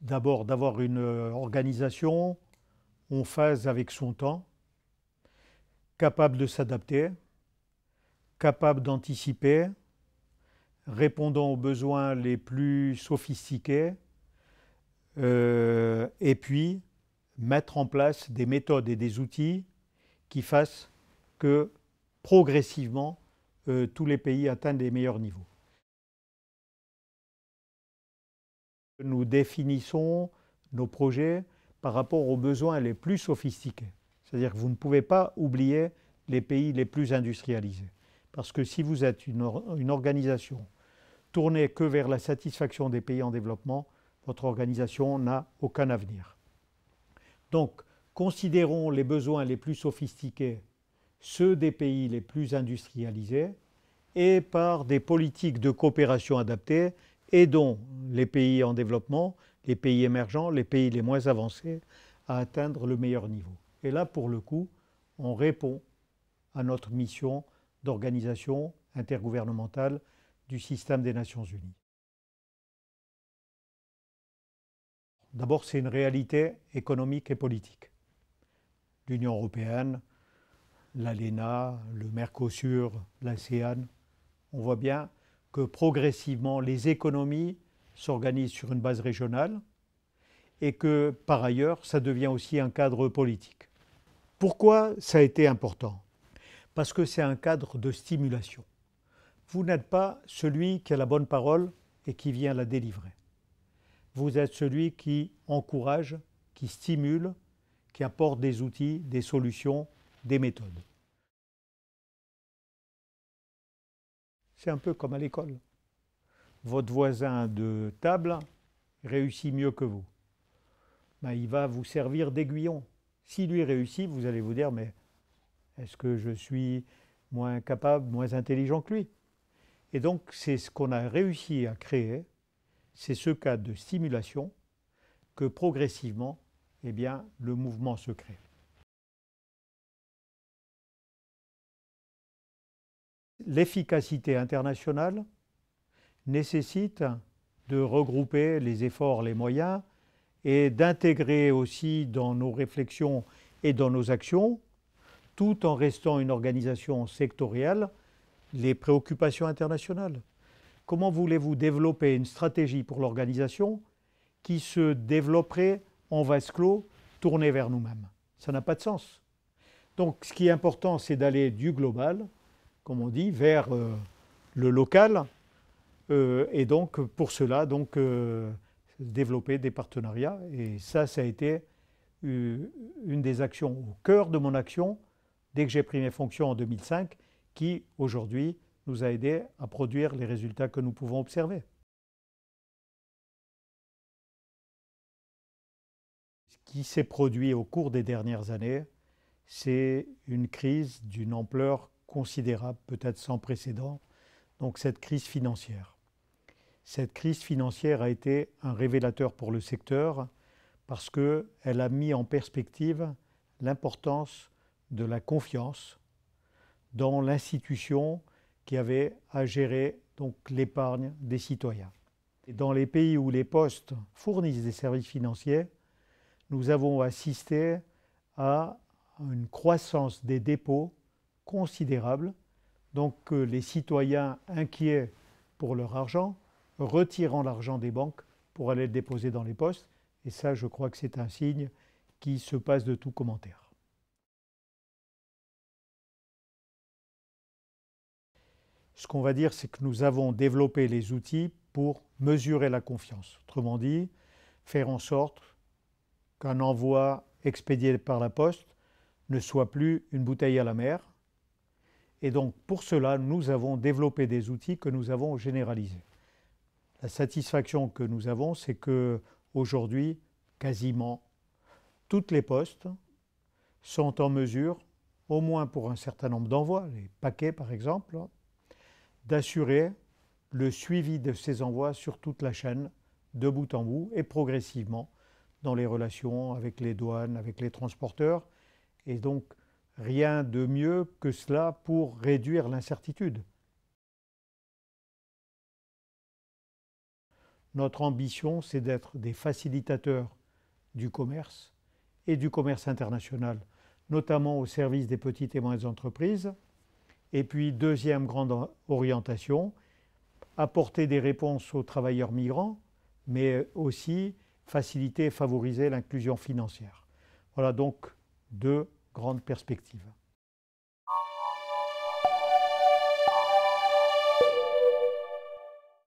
d'abord d'avoir une euh, organisation en phase avec son temps, capable de s'adapter, capable d'anticiper, répondant aux besoins les plus sophistiqués, euh, et puis mettre en place des méthodes et des outils qui fassent que progressivement euh, tous les pays atteignent des meilleurs niveaux. Nous définissons nos projets par rapport aux besoins les plus sophistiqués. C'est-à-dire que vous ne pouvez pas oublier les pays les plus industrialisés. Parce que si vous êtes une, organisation tournée que vers la satisfaction des pays en développement, votre organisation n'a aucun avenir. Donc, considérons les besoins les plus sophistiqués, ceux des pays les plus industrialisés, et par des politiques de coopération adaptées, aidons les pays en développement, les pays émergents, les pays les moins avancés à atteindre le meilleur niveau. Et là, pour le coup, on répond à notre mission d'organisation intergouvernementale du système des Nations Unies. D'abord, c'est une réalité économique et politique. L'Union européenne, l'ALENA, le Mercosur, l'ASEAN, on voit bien que progressivement les économies s'organisent sur une base régionale et que par ailleurs ça devient aussi un cadre politique. Pourquoi ça a été important Parce que c'est un cadre de stimulation. Vous n'êtes pas celui qui a la bonne parole et qui vient la délivrer. Vous êtes celui qui encourage, qui stimule, qui apporte des outils, des solutions, des méthodes. C'est un peu comme à l'école. Votre voisin de table réussit mieux que vous. Ben, il va vous servir d'aiguillon. S'il lui réussit, vous allez vous dire, mais est-ce que je suis moins capable, moins intelligent que lui Et donc, c'est ce qu'on a réussi à créer, c'est ce cas de stimulation que progressivement, eh bien, le mouvement se crée. l'efficacité internationale nécessite de regrouper les efforts, les moyens et d'intégrer aussi dans nos réflexions et dans nos actions, tout en restant une organisation sectorielle, les préoccupations internationales. Comment voulez-vous développer une stratégie pour l'organisation qui se développerait en vase clos, tournée vers nous-mêmes Ça n'a pas de sens. Donc ce qui est important, c'est d'aller du global comme on dit, vers euh, le local. Euh, et donc, pour cela, donc, euh, développer des partenariats. Et ça, ça a été une des actions, au cœur de mon action, dès que j'ai pris mes fonctions en 2005, qui aujourd'hui nous a aidés à produire les résultats que nous pouvons observer. Ce qui s'est produit au cours des dernières années, c'est une crise d'une ampleur considérable, peut-être sans précédent, donc cette crise financière. Cette crise financière a été un révélateur pour le secteur parce qu'elle a mis en perspective l'importance de la confiance dans l'institution qui avait à gérer donc l'épargne des citoyens. Et dans les pays où les postes fournissent des services financiers, nous avons assisté à une croissance des dépôts considérable. Donc les citoyens inquiets pour leur argent, retirant l'argent des banques pour aller le déposer dans les postes. Et ça, je crois que c'est un signe qui se passe de tout commentaire. Ce qu'on va dire, c'est que nous avons développé les outils pour mesurer la confiance. Autrement dit, faire en sorte qu'un envoi expédié par la poste ne soit plus une bouteille à la mer, et donc, pour cela, nous avons développé des outils que nous avons généralisés. La satisfaction que nous avons, c'est que aujourd'hui, quasiment toutes les postes sont en mesure, au moins pour un certain nombre d'envois, les paquets par exemple, d'assurer le suivi de ces envois sur toute la chaîne, de bout en bout et progressivement, dans les relations avec les douanes, avec les transporteurs. Et donc, rien de mieux que cela pour réduire l'incertitude. Notre ambition, c'est d'être des facilitateurs du commerce et du commerce international, notamment au service des petites et moyennes entreprises. Et puis, deuxième grande orientation, apporter des réponses aux travailleurs migrants, mais aussi faciliter et favoriser l'inclusion financière. Voilà donc deux grande perspective.